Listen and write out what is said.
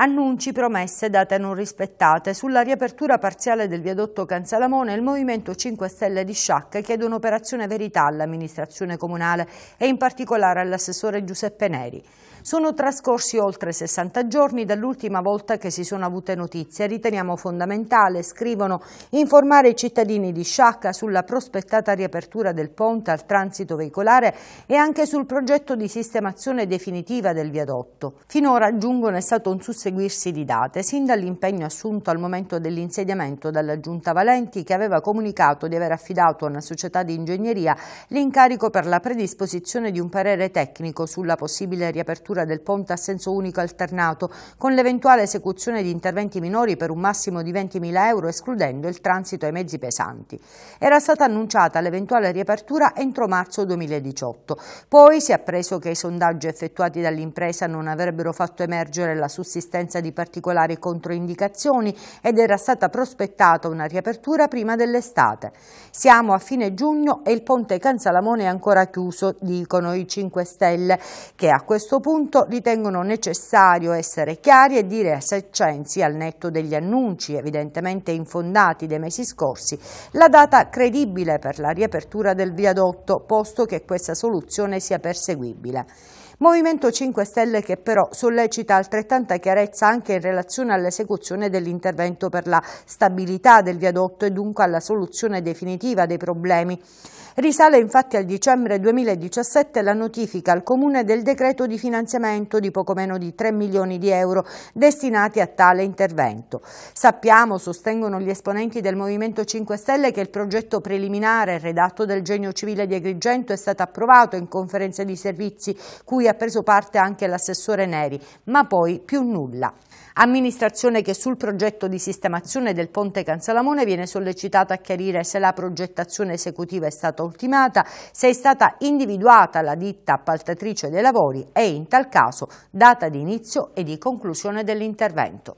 Annunci, promesse, date non rispettate. Sulla riapertura parziale del viadotto Canzalamone il Movimento 5 Stelle di Sciacca chiede un'operazione verità all'amministrazione comunale e in particolare all'assessore Giuseppe Neri. Sono trascorsi oltre 60 giorni dall'ultima volta che si sono avute notizie. Riteniamo fondamentale, scrivono, informare i cittadini di Sciacca sulla prospettata riapertura del ponte al transito veicolare e anche sul progetto di sistemazione definitiva del viadotto. Finora, aggiungono, è stato un susseguimento susseguirsi di date, sin dall'impegno assunto al momento dell'insediamento dalla Giunta Valenti che aveva comunicato di aver affidato a una società di ingegneria l'incarico per la predisposizione di un parere tecnico sulla possibile riapertura del ponte a senso unico alternato con l'eventuale esecuzione di interventi minori per un massimo di 20.000 euro escludendo il transito ai mezzi pesanti. Era stata annunciata l'eventuale riapertura entro marzo 2018. Poi si è appreso che i sondaggi effettuati dall'impresa non avrebbero fatto emergere la sussistenza l'esistenza di particolari controindicazioni ed era stata prospettata una riapertura prima dell'estate. Siamo a fine giugno e il ponte Can Salamone è ancora chiuso, dicono i 5 Stelle, che a questo punto ritengono necessario essere chiari e dire a Seccenzi, al netto degli annunci evidentemente infondati dei mesi scorsi, la data credibile per la riapertura del viadotto, posto che questa soluzione sia perseguibile. Movimento 5 Stelle che però sollecita altrettanta chiarezza anche in relazione all'esecuzione dell'intervento per la stabilità del viadotto e dunque alla soluzione definitiva dei problemi. Risale infatti al dicembre 2017 la notifica al Comune del decreto di finanziamento di poco meno di 3 milioni di euro destinati a tale intervento. Sappiamo, sostengono gli esponenti del Movimento 5 Stelle, che il progetto preliminare redatto del Genio Civile di Agrigento è stato approvato in conferenza di servizi cui ha preso parte anche l'assessore Neri, ma poi più nulla. Amministrazione che sul progetto di sistemazione del ponte Canzalamone viene sollecitata a chiarire se la progettazione esecutiva è stata ultimata, se è stata individuata la ditta appaltatrice dei lavori e in tal caso data di inizio e di conclusione dell'intervento.